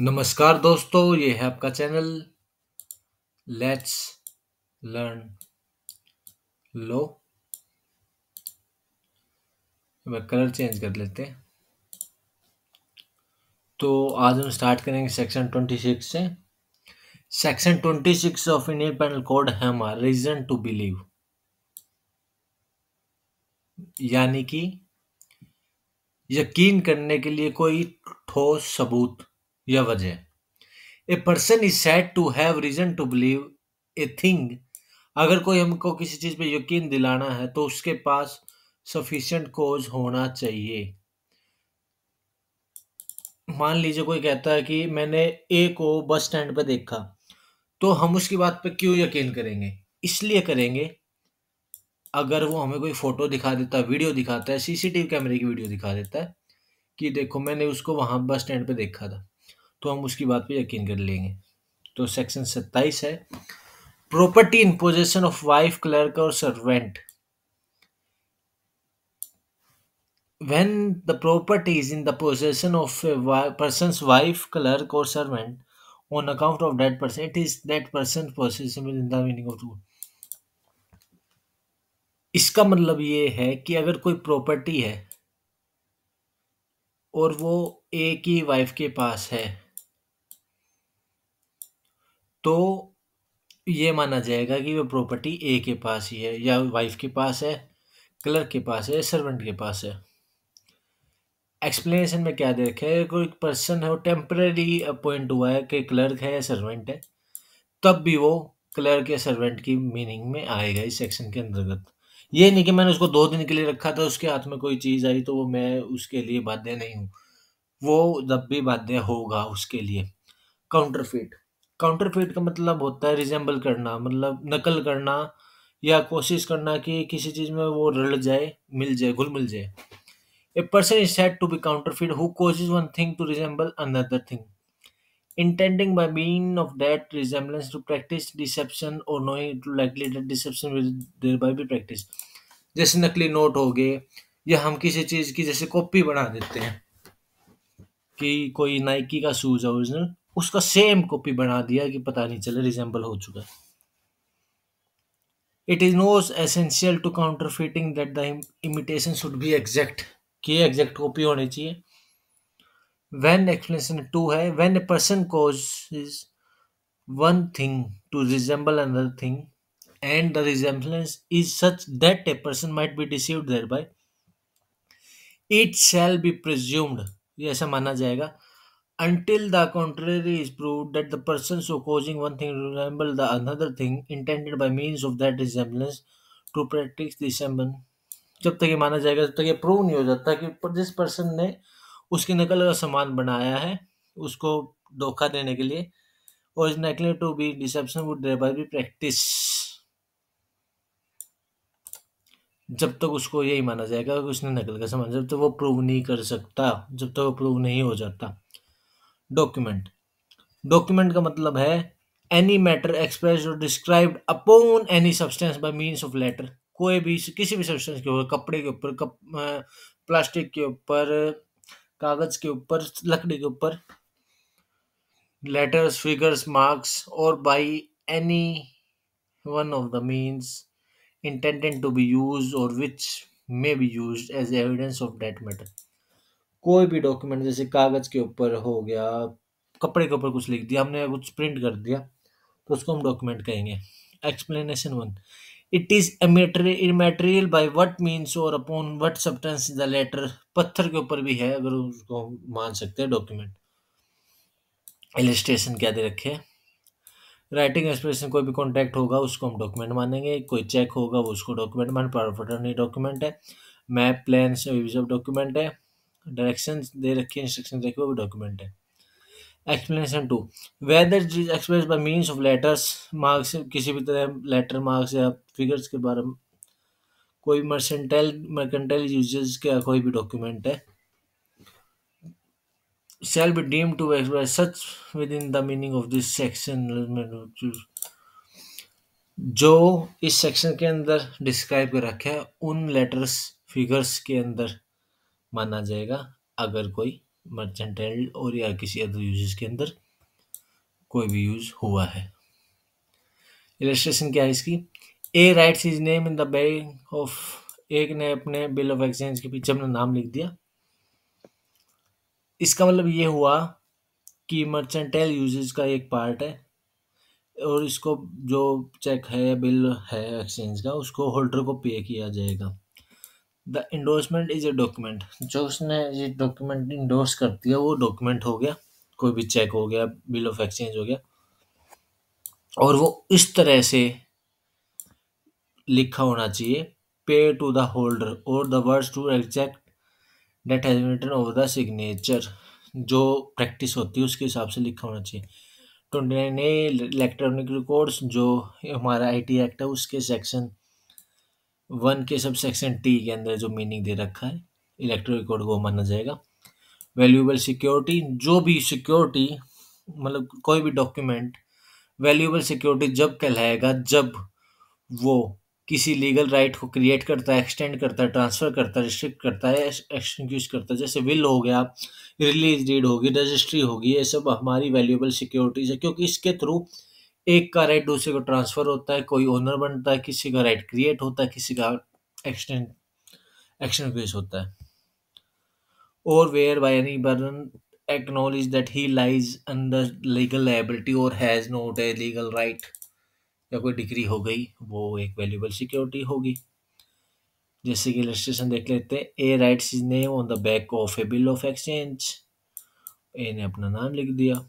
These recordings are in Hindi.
नमस्कार दोस्तों ये है आपका चैनल लेट्स लर्न लो कलर चेंज कर लेते हैं तो आज हम स्टार्ट करेंगे सेक्शन ट्वेंटी सिक्स से section twenty six of Indian penal code है हमारा रीजन टू बिलीव यानी कि यकीन करने के लिए कोई ठोस सबूत यह वजह a person is said to have reason to believe a thing अगर कोई हमको किसी चीज़ पे यकीन दिलाना है तो उसके पास सफिशेंट कोज होना चाहिए मान लीजिए कोई कहता है कि मैंने ए को बस स्टैंड पर देखा तो हम उसकी बात पर क्यों यकीन करेंगे इसलिए करेंगे अगर वो हमें कोई फ़ोटो दिखा देता है वीडियो दिखाता है सीसीटीवी कैमरे की वीडियो दिखा देता है कि देखो मैंने उसको वहाँ बस स्टैंड पे देखा था तो हम उसकी बात पे यकीन कर लेंगे तो सेक्शन सत्ताईस है property in possession of wife clerk और servant when the property is in the possession of person wife clerk और servant on account of that person it is that person possession meaning of इसका मतलब ये है कि अगर कोई प्रॉपर्टी है और वो एक ही वाइफ के पास है तो ये माना जाएगा कि वो प्रॉपर्टी ए के पास ही है या वाइफ के पास है क्लर्क के पास है सर्वेंट के पास है एक्सप्लेनेशन में क्या दे रखा है कोई पर्सन है वो टेम्प्रेरी अपॉइंट हुआ है कि क्लर्क है या सर्वेंट है तब भी वो क्लर्क या सर्वेंट की मीनिंग में आएगा इस सेक्शन के अंतर्गत ये नहीं कि मैंने उसको दो दिन के लिए रखा था उसके हाथ में कोई चीज़ आई तो वो मैं उसके लिए बाध्य नहीं हूँ वो जब भी बाध्य होगा उसके लिए काउंटरफिट फिट का मतलब होता है रिजेंबल करना मतलब नकल करना या कोशिश करना कि किसी चीज़ में वो रल जाए मिल जाए घुल मिल जाए a person is said to be counterfeit who कोशिश one thing to resemble another thing intending by mean of that resemblance to practise deception और knowing to likely that deception will thereby be जैसे नकली नोट हो गए या हम किसी चीज़ की जैसे कॉपी बना देते हैं कि कोई नाइकी का शूज़ है ओरिजिनल उसका सेम कॉपी बना दिया कि पता नहीं चले रिजेंबल हो चुका है it is not essential to counterfeiting that the imitation should be exact कि एग्जैक्ट कॉपी होनी चाहिए वेन एक्सप्लेनेशन टू है when a person causes is one thing to resemble another thing and the resemblance is such that a person might be deceived thereby it shall be presumed ये ऐसा माना जाएगा until the contrary is proved that the person so causing one thing resemble the another thing intended by means of that resemblance to practice the resemblance जब तक ये माना जाएगा जब तक ये प्रूव नहीं हो जाता कि पर- जिस पर्सन ने उसकी नकल का सामान बनाया है उसको धोखा देने के लिए और is likely to be deception would thereby be practise जब तक उसको यही माना जाएगा कि उसने नकल का सामान जब तक वो प्रूव नहीं कर सकता जब तक वो प्रूव नहीं हो जाता डॉक्यूमेंट डॉक्यूमेंट का मतलब है एनी मैटर एक्सप्रेस और described upon any substance by means of letter कोई भी किसी भी सब्सटेंस के ऊपर कपड़े के ऊपर कप, प्लास्टिक के ऊपर कागज के ऊपर लकड़ी के ऊपर लेटर्स फिगर्स मार्क्स और by any one of the means intended to be use और which may be use as evidence of that matter कोई भी डॉक्यूमेंट जैसे कागज़ के ऊपर हो गया कपड़े के ऊपर कुछ लिख दिया हमने कुछ प्रिंट कर दिया तो उसको हम डॉक्यूमेंट कहेंगे explanation one it is immaterial by what means और upon what substance the letter पत्थर के ऊपर भी है अगर उसको हम मान सकते हैं डॉक्यूमेंट एलिस्ट्रेशन क्या दे रखे राइटिंग एक्सप्रेशन कोई भी कॉन्टैक्ट होगा उसको हम डॉक्यूमेंट मानेंगे कोई चेक होगा वो उसको डॉक्यूमेंट मान पावर डॉक्यूमेंट है मैप प्लान सब डॉक्यूमेंट है डायरेक्शन दे रखी है इंस्ट्रक्शन देखिए वो डॉक्यूमेंट है explanation two whether is express by means of letters marks किसी भी तरह लेटर मार्क्स या फिगर्स के बारे में कोई मर्सेंटाइल मर्केंटाइल यूज का कोई भी डॉक्यूमेंट है be deem to express such within the meaning of this section जो इस सेक्शन के अंदर डिस्क्राइब कर रखे हैं उन लेटर्स फिगर्स के अंदर माना जाएगा अगर कोई मर्चेंटाइल और या किसी अदर यूजेस के अंदर कोई भी यूज हुआ है इलेस्ट्रेशन क्या है इसकी A writes his name in the bank of एक ने अपने बिल ऑफ एक्सचेंज के पीछे अपना नाम लिख दिया इसका मतलब ये हुआ कि मर्चेंटाइल यूजेज का एक पार्ट है और इसको जो चेक है या बिल है एक्सचेंज का उसको होल्डर को पे किया जाएगा the endorsement is a document जो उसने ये डॉक्यूमेंट इंडोर्स कर दिया वो डॉक्यूमेंट हो गया कोई भी चेक हो गया बिल ऑफ एक्सचेंज हो गया और वो इस तरह से लिखा होना चाहिए पे टू द होल्डर और the words to exact date has written over the signature जो प्रैक्टिस होती है उसके हिसाब से लिखा होना चाहिए twenty nine A electronic records जो हमारा आई टी एक्ट है उसके सेक्शन वन के सब सेक्शन टी के अंदर जो मीनिंग दे रखा है इलेक्ट्रिक कोड को माना जाएगा वैल्यूएबल सिक्योरिटी जो भी सिक्योरिटी मतलब कोई भी डॉक्यूमेंट वैल्यूएबल सिक्योरिटी जब कहलाएगा जब वो किसी लीगल राइट को क्रिएट करता है एक्सटेंड करता है ट्रांसफ़र करता है रिस्ट्रिक्ट करता है एक्सक्यूज करता है जैसे विल हो गया रिलीज डीड होगी रजिस्ट्री होगी ये सब हमारी वैल्यूएबल सिक्योरिटीज़ है क्योंकि इसके थ्रू एक का राइट दूसरे को ट्रांसफर होता है कोई ओनर बनता है किसी का राइट क्रिएट होता है किसी का एक्शन एक्शन फेस होता है और whereby any burn acknowledge that he lies under legal liability और has not a legal right या कोई डिग्री हो गई वो एक वैल्यूबल सिक्योरिटी होगी जैसे कि रजिस्ट्रेशन देख लेते हैं A writes his name on the back of a bill of exchange A ने अपना नाम लिख दिया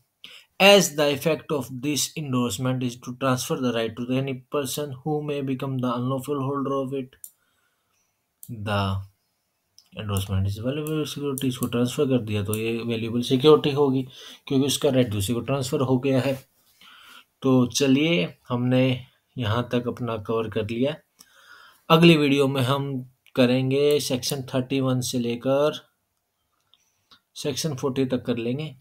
as the effect of this endorsement is to transfer the right to any person who may become the unlawful holder of it the endorsement is valuable security इसको ट्रांसफ़र कर दिया तो ये वैल्यूबल सिक्योरिटी होगी क्योंकि उसका राइट दूसरे को ट्रांसफ़र हो गया है तो चलिए हमने यहाँ तक अपना कवर कर लिया अगली वीडियो में हम करेंगे सेक्शन थर्टी वन से लेकर सेक्शन फोर्टी तक कर लेंगे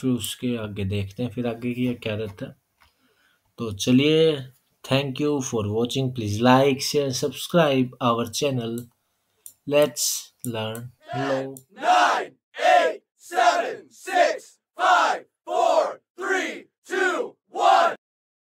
फिर उसके आगे देखते हैं फिर आगे की क्या रहता है तो चलिए thank you for watching please like share subscribe our channel let's learn hello nine eight seven six five four three two one